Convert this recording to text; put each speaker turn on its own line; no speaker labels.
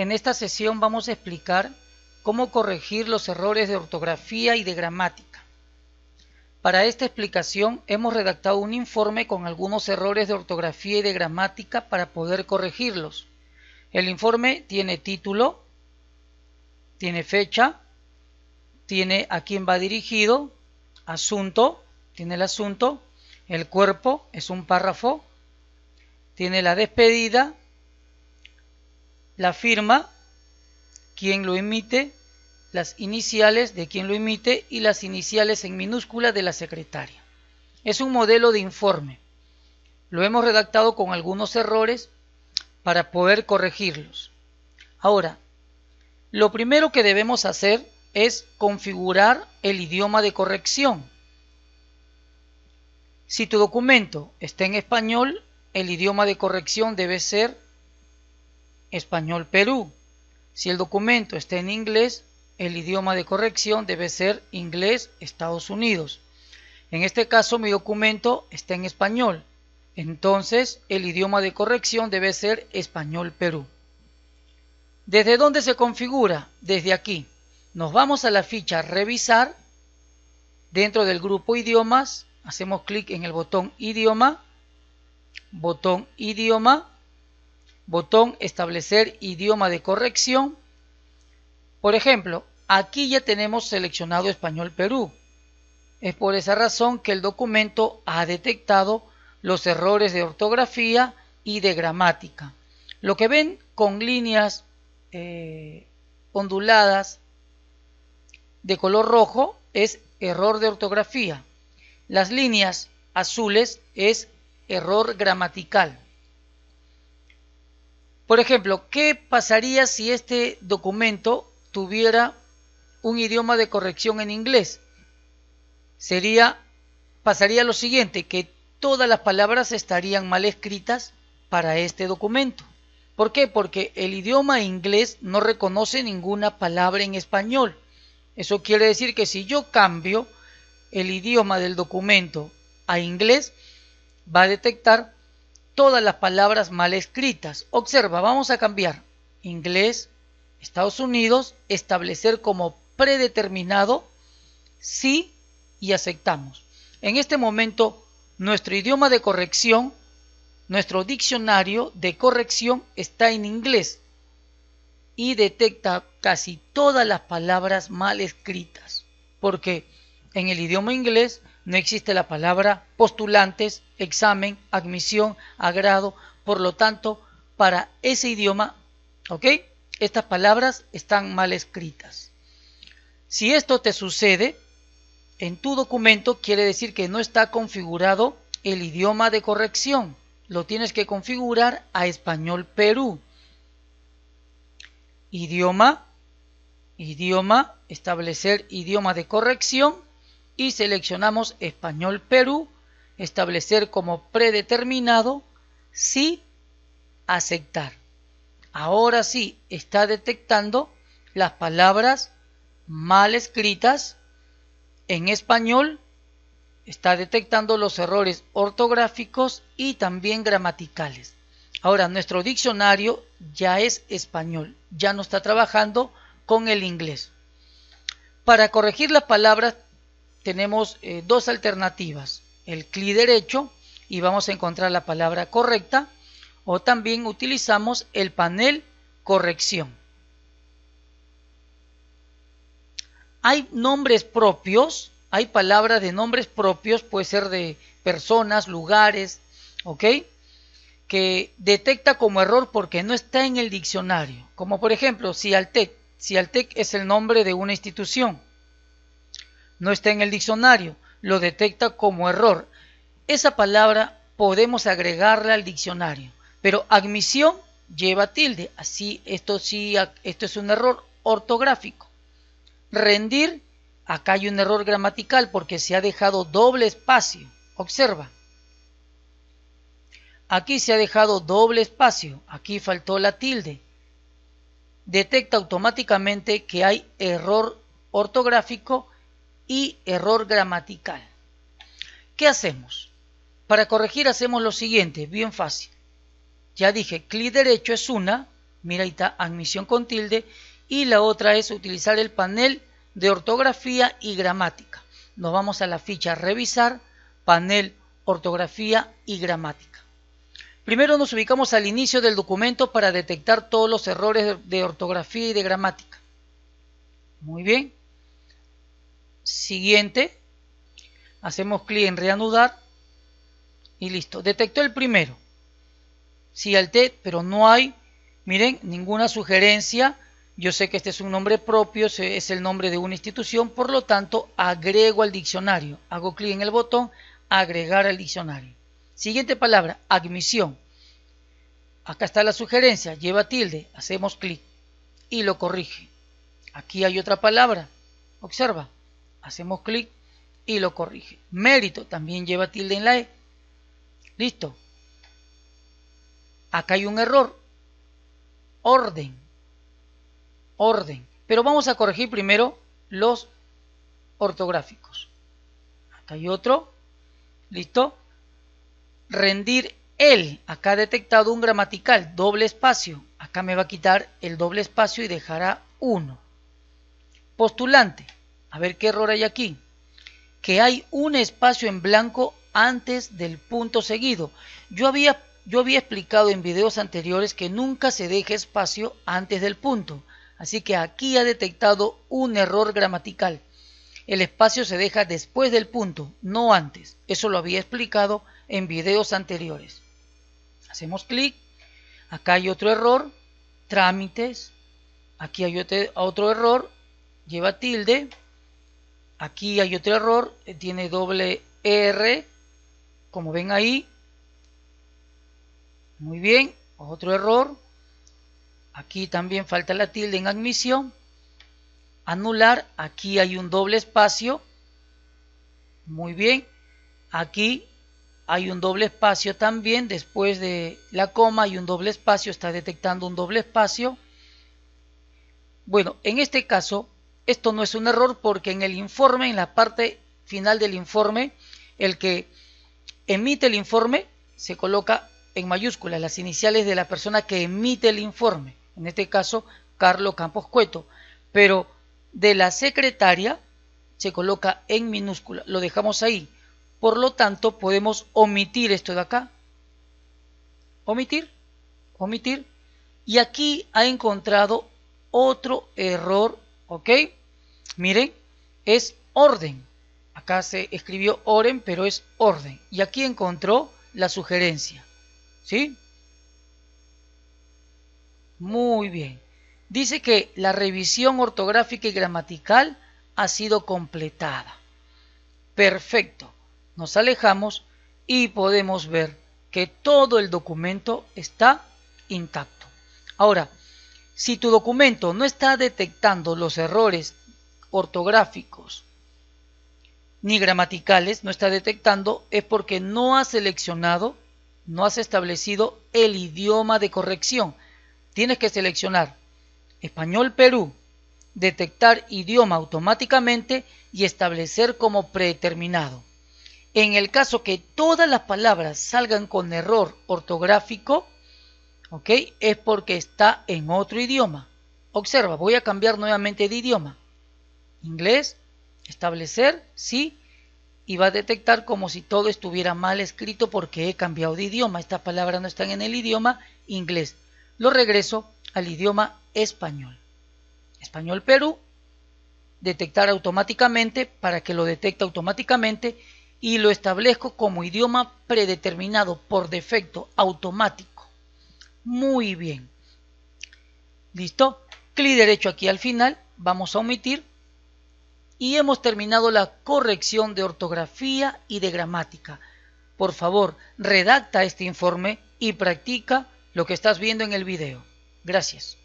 En esta sesión vamos a explicar cómo corregir los errores de ortografía y de gramática. Para esta explicación hemos redactado un informe con algunos errores de ortografía y de gramática para poder corregirlos. El informe tiene título, tiene fecha, tiene a quién va dirigido, asunto, tiene el asunto, el cuerpo es un párrafo, tiene la despedida la firma, quien lo emite, las iniciales de quien lo emite y las iniciales en minúscula de la secretaria. Es un modelo de informe. Lo hemos redactado con algunos errores para poder corregirlos. Ahora, lo primero que debemos hacer es configurar el idioma de corrección. Si tu documento está en español, el idioma de corrección debe ser Español Perú. Si el documento está en inglés, el idioma de corrección debe ser inglés Estados Unidos. En este caso mi documento está en español. Entonces el idioma de corrección debe ser español Perú. ¿Desde dónde se configura? Desde aquí. Nos vamos a la ficha revisar. Dentro del grupo idiomas, hacemos clic en el botón idioma. Botón idioma botón establecer idioma de corrección. Por ejemplo, aquí ya tenemos seleccionado español Perú. Es por esa razón que el documento ha detectado los errores de ortografía y de gramática. Lo que ven con líneas eh, onduladas de color rojo es error de ortografía. Las líneas azules es error gramatical. Por ejemplo, ¿qué pasaría si este documento tuviera un idioma de corrección en inglés? Sería pasaría lo siguiente, que todas las palabras estarían mal escritas para este documento. ¿Por qué? Porque el idioma inglés no reconoce ninguna palabra en español. Eso quiere decir que si yo cambio el idioma del documento a inglés, va a detectar todas las palabras mal escritas. Observa, vamos a cambiar inglés, Estados Unidos, establecer como predeterminado sí y aceptamos. En este momento, nuestro idioma de corrección, nuestro diccionario de corrección está en inglés y detecta casi todas las palabras mal escritas, porque en el idioma inglés no existe la palabra postulantes, examen, admisión, agrado. Por lo tanto, para ese idioma, ¿ok? Estas palabras están mal escritas. Si esto te sucede en tu documento, quiere decir que no está configurado el idioma de corrección. Lo tienes que configurar a español Perú. Idioma, idioma, establecer idioma de corrección y seleccionamos Español Perú, establecer como predeterminado, sí, aceptar. Ahora sí está detectando las palabras mal escritas en español, está detectando los errores ortográficos y también gramaticales. Ahora, nuestro diccionario ya es español, ya no está trabajando con el inglés. Para corregir las palabras tenemos eh, dos alternativas, el clic derecho y vamos a encontrar la palabra correcta o también utilizamos el panel corrección. Hay nombres propios, hay palabras de nombres propios, puede ser de personas, lugares, ¿ok? Que detecta como error porque no está en el diccionario. Como por ejemplo, si si altec es el nombre de una institución no está en el diccionario, lo detecta como error. Esa palabra podemos agregarla al diccionario, pero admisión lleva tilde, así esto sí esto es un error ortográfico. Rendir, acá hay un error gramatical porque se ha dejado doble espacio. Observa. Aquí se ha dejado doble espacio, aquí faltó la tilde. Detecta automáticamente que hay error ortográfico y error gramatical. ¿Qué hacemos? Para corregir hacemos lo siguiente, bien fácil. Ya dije, clic derecho es una, mira ahí está, admisión con tilde, y la otra es utilizar el panel de ortografía y gramática. Nos vamos a la ficha revisar, panel ortografía y gramática. Primero nos ubicamos al inicio del documento para detectar todos los errores de ortografía y de gramática. Muy bien siguiente, hacemos clic en reanudar y listo. Detectó el primero. Sí, al T, pero no hay, miren, ninguna sugerencia. Yo sé que este es un nombre propio, es el nombre de una institución, por lo tanto, agrego al diccionario. Hago clic en el botón agregar al diccionario. Siguiente palabra, admisión. Acá está la sugerencia, lleva tilde, hacemos clic y lo corrige. Aquí hay otra palabra, observa, Hacemos clic y lo corrige. Mérito también lleva tilde en la E. Listo. Acá hay un error. Orden. Orden. Pero vamos a corregir primero los ortográficos. Acá hay otro. ¿Listo? Rendir el. Acá ha detectado un gramatical. Doble espacio. Acá me va a quitar el doble espacio y dejará uno. Postulante. A ver qué error hay aquí. Que hay un espacio en blanco antes del punto seguido. Yo había, yo había explicado en videos anteriores que nunca se deja espacio antes del punto. Así que aquí ha detectado un error gramatical. El espacio se deja después del punto, no antes. Eso lo había explicado en videos anteriores. Hacemos clic. Acá hay otro error. Trámites. Aquí hay otro error. Lleva tilde. Aquí hay otro error, eh, tiene doble R, como ven ahí. Muy bien, otro error. Aquí también falta la tilde en admisión. Anular, aquí hay un doble espacio. Muy bien, aquí hay un doble espacio también, después de la coma hay un doble espacio, está detectando un doble espacio. Bueno, en este caso esto no es un error porque en el informe, en la parte final del informe, el que emite el informe se coloca en mayúsculas las iniciales de la persona que emite el informe, en este caso Carlos Campos Cueto, pero de la secretaria se coloca en minúscula, lo dejamos ahí. Por lo tanto, podemos omitir esto de acá. Omitir, omitir. Y aquí ha encontrado otro error, ¿ok? Miren, es orden. Acá se escribió oren, pero es orden. Y aquí encontró la sugerencia. ¿Sí? Muy bien. Dice que la revisión ortográfica y gramatical ha sido completada. Perfecto. Nos alejamos y podemos ver que todo el documento está intacto. Ahora, si tu documento no está detectando los errores ortográficos ni gramaticales no está detectando es porque no has seleccionado, no has establecido el idioma de corrección. Tienes que seleccionar español Perú, detectar idioma automáticamente y establecer como predeterminado. En el caso que todas las palabras salgan con error ortográfico, ¿ok? Es porque está en otro idioma. Observa, voy a cambiar nuevamente de idioma. Inglés, establecer, sí, y va a detectar como si todo estuviera mal escrito porque he cambiado de idioma. Estas palabras no están en el idioma inglés. Lo regreso al idioma español. Español Perú, detectar automáticamente para que lo detecte automáticamente y lo establezco como idioma predeterminado por defecto automático. Muy bien. ¿Listo? Clic derecho aquí al final, vamos a omitir y hemos terminado la corrección de ortografía y de gramática. Por favor, redacta este informe y practica lo que estás viendo en el video. Gracias.